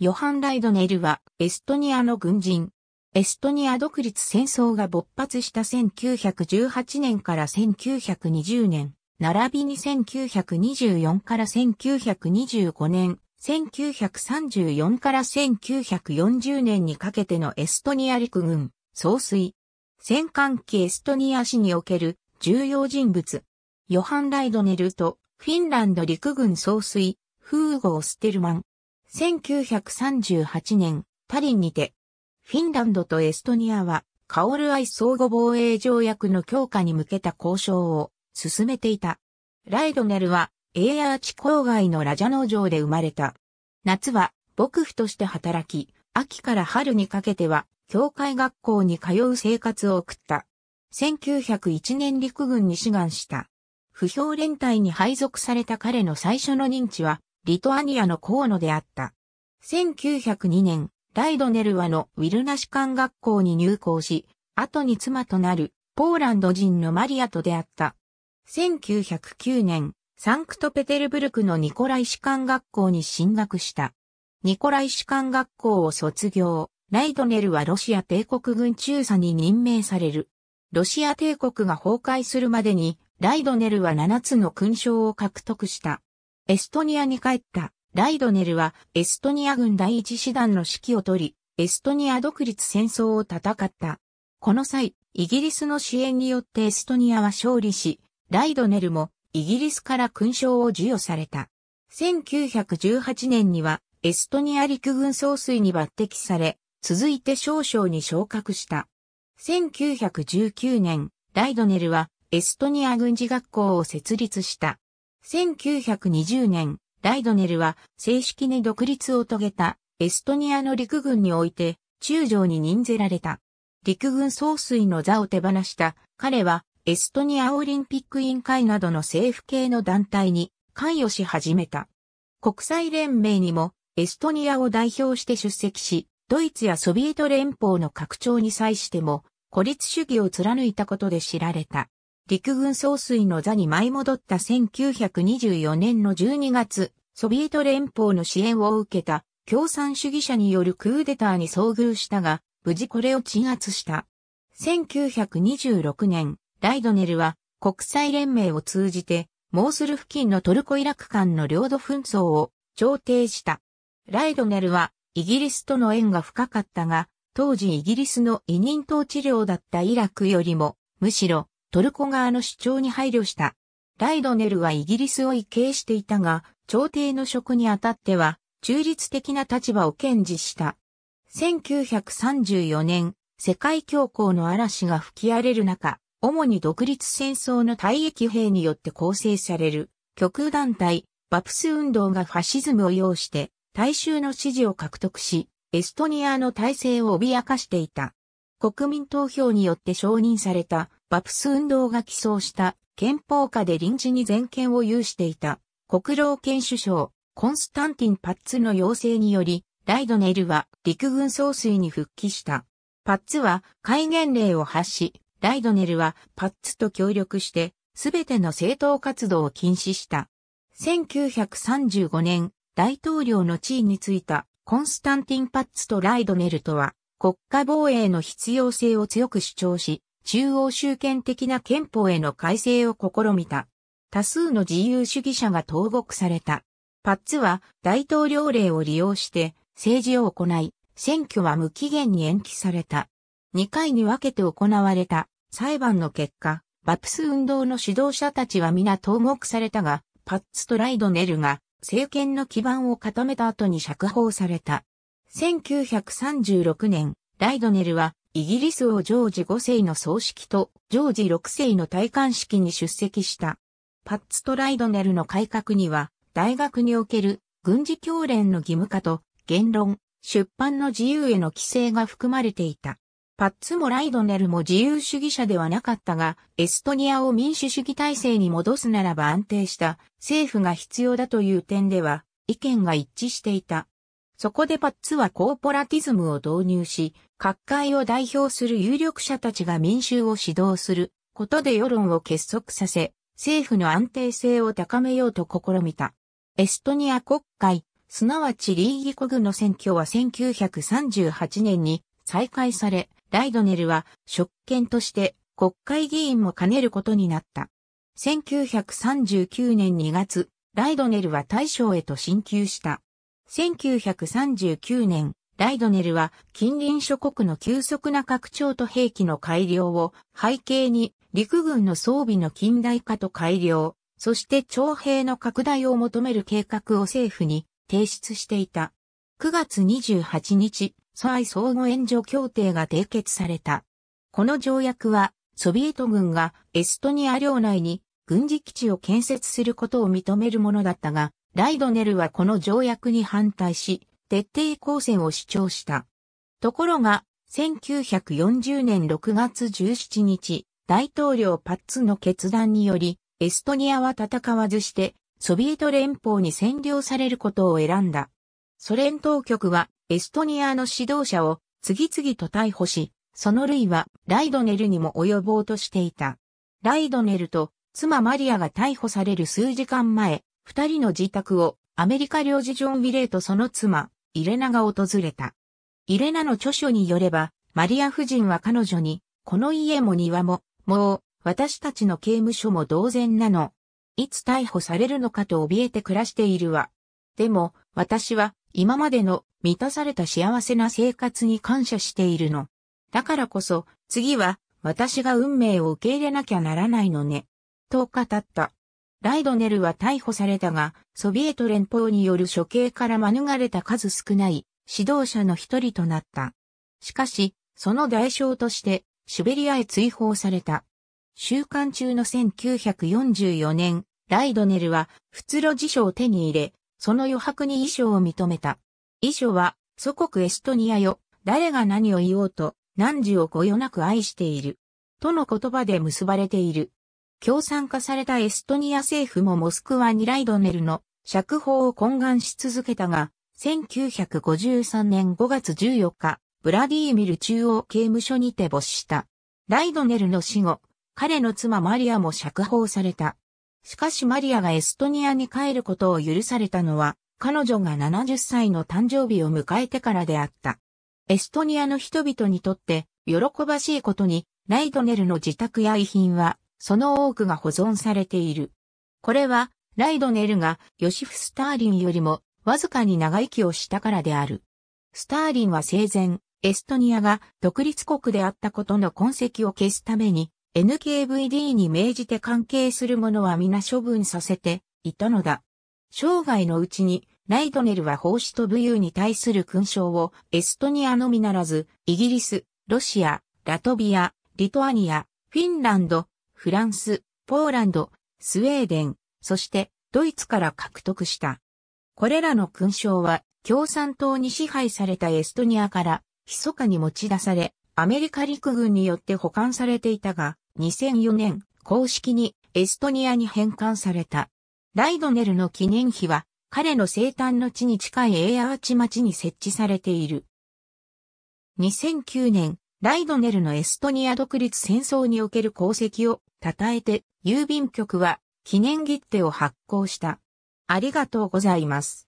ヨハン・ライドネルはエストニアの軍人。エストニア独立戦争が勃発した1918年から1920年、並びに1924から1925年、1934から1940年にかけてのエストニア陸軍、総帥。戦艦機エストニア市における重要人物。ヨハン・ライドネルとフィンランド陸軍総帥、フーゴー・ステルマン。1938年、パリンにて、フィンランドとエストニアは、カオルアイ相互防衛条約の強化に向けた交渉を進めていた。ライドネルは、エイアーチ郊外のラジャノ城で生まれた。夏は、牧夫として働き、秋から春にかけては、教会学校に通う生活を送った。1901年陸軍に志願した。不評連隊に配属された彼の最初の認知は、リトアニアの河野であった。1902年、ライドネルはのウィルナ士官学校に入校し、後に妻となるポーランド人のマリアと出会った。1909年、サンクトペテルブルクのニコライ士官学校に進学した。ニコライ士官学校を卒業、ライドネルはロシア帝国軍中佐に任命される。ロシア帝国が崩壊するまでに、ライドネルは7つの勲章を獲得した。エストニアに帰ったライドネルはエストニア軍第一師団の指揮を取り、エストニア独立戦争を戦った。この際、イギリスの支援によってエストニアは勝利し、ライドネルもイギリスから勲章を授与された。1918年にはエストニア陸軍総帥に抜擢され、続いて少将に昇格した。1919年、ライドネルはエストニア軍事学校を設立した。1920年、ライドネルは正式に独立を遂げたエストニアの陸軍において中将に任ぜられた。陸軍総帥の座を手放した彼はエストニアオリンピック委員会などの政府系の団体に関与し始めた。国際連盟にもエストニアを代表して出席し、ドイツやソビエト連邦の拡張に際しても孤立主義を貫いたことで知られた。陸軍総帥の座に舞い戻った1924年の12月、ソビエト連邦の支援を受けた共産主義者によるクーデターに遭遇したが、無事これを鎮圧した。1926年、ライドネルは国際連盟を通じて、モースル付近のトルコイラク間の領土紛争を調停した。ライドネルはイギリスとの縁が深かったが、当時イギリスの委任統治領だったイラクよりも、むしろトルコ側の主張に配慮した。ライドネルはイギリスを畏敬していたが、朝廷の職にあたっては、中立的な立場を堅持した。1934年、世界恐慌の嵐が吹き荒れる中、主に独立戦争の退役兵によって構成される、極右団体、バプス運動がファシズムを要して、大衆の支持を獲得し、エストニアの体制を脅かしていた。国民投票によって承認されたバプス運動が起草した憲法下で臨時に全権を有していた国労憲首相コンスタンティン・パッツの要請によりライドネルは陸軍総帥に復帰した。パッツは戒厳令を発し、ライドネルはパッツと協力してすべての政党活動を禁止した。1935年大統領の地位についたコンスタンティン・パッツとライドネルとは国家防衛の必要性を強く主張し、中央集権的な憲法への改正を試みた。多数の自由主義者が投獄された。パッツは大統領令を利用して政治を行い、選挙は無期限に延期された。2回に分けて行われた裁判の結果、バプス運動の指導者たちは皆投獄されたが、パッツとライドネルが政権の基盤を固めた後に釈放された。1936年、ライドネルはイギリス王ジョージ5世の葬式とジョージ6世の戴冠式に出席した。パッツトライドネルの改革には、大学における軍事教練の義務化と言論、出版の自由への規制が含まれていた。パッツもライドネルも自由主義者ではなかったが、エストニアを民主主義体制に戻すならば安定した政府が必要だという点では意見が一致していた。そこでパッツはコーポラティズムを導入し、各界を代表する有力者たちが民衆を指導することで世論を結束させ、政府の安定性を高めようと試みた。エストニア国会、すなわちリーギコグの選挙は1938年に再開され、ライドネルは職権として国会議員も兼ねることになった。1939年2月、ライドネルは大将へと進級した。1939年、ライドネルは近隣諸国の急速な拡張と兵器の改良を背景に陸軍の装備の近代化と改良、そして徴兵の拡大を求める計画を政府に提出していた。9月28日、ソアイ相互援助協定が締結された。この条約は、ソビエト軍がエストニア領内に軍事基地を建設することを認めるものだったが、ライドネルはこの条約に反対し、徹底抗戦を主張した。ところが、1940年6月17日、大統領パッツの決断により、エストニアは戦わずして、ソビエト連邦に占領されることを選んだ。ソ連当局は、エストニアの指導者を次々と逮捕し、その類はライドネルにも及ぼうとしていた。ライドネルと妻マリアが逮捕される数時間前、二人の自宅をアメリカ領事ジョン・ウィレイとその妻、イレナが訪れた。イレナの著書によれば、マリア夫人は彼女に、この家も庭も、もう、私たちの刑務所も同然なの。いつ逮捕されるのかと怯えて暮らしているわ。でも、私は、今までの満たされた幸せな生活に感謝しているの。だからこそ、次は、私が運命を受け入れなきゃならないのね。と語った。ライドネルは逮捕されたが、ソビエト連邦による処刑から免れた数少ない指導者の一人となった。しかし、その代償としてシベリアへ追放された。収監中の1944年、ライドネルは仏路辞書を手に入れ、その余白に遺書を認めた。遺書は、祖国エストニアよ、誰が何を言おうと、何時をこよなく愛している。との言葉で結ばれている。共産化されたエストニア政府もモスクワにライドネルの釈放を懇願し続けたが、1953年5月14日、ブラディーミル中央刑務所にて没した。ライドネルの死後、彼の妻マリアも釈放された。しかしマリアがエストニアに帰ることを許されたのは、彼女が70歳の誕生日を迎えてからであった。エストニアの人々にとって、喜ばしいことに、ライドネルの自宅や遺品は、その多くが保存されている。これは、ライドネルがヨシフ・スターリンよりもわずかに長生きをしたからである。スターリンは生前、エストニアが独立国であったことの痕跡を消すために、NKVD に命じて関係するものは皆処分させていたのだ。生涯のうちに、ライドネルは奉仕と武勇に対する勲章をエストニアのみならず、イギリス、ロシア、ラトビア、リトアニア、フィンランド、フランス、ポーランド、スウェーデン、そしてドイツから獲得した。これらの勲章は共産党に支配されたエストニアから密かに持ち出され、アメリカ陸軍によって保管されていたが、2004年公式にエストニアに返還された。ライドネルの記念碑は彼の生誕の地に近いエアーチ町に設置されている。2009年、ライドネルのエストニア独立戦争における功績を称えて、郵便局は記念切手を発行した。ありがとうございます。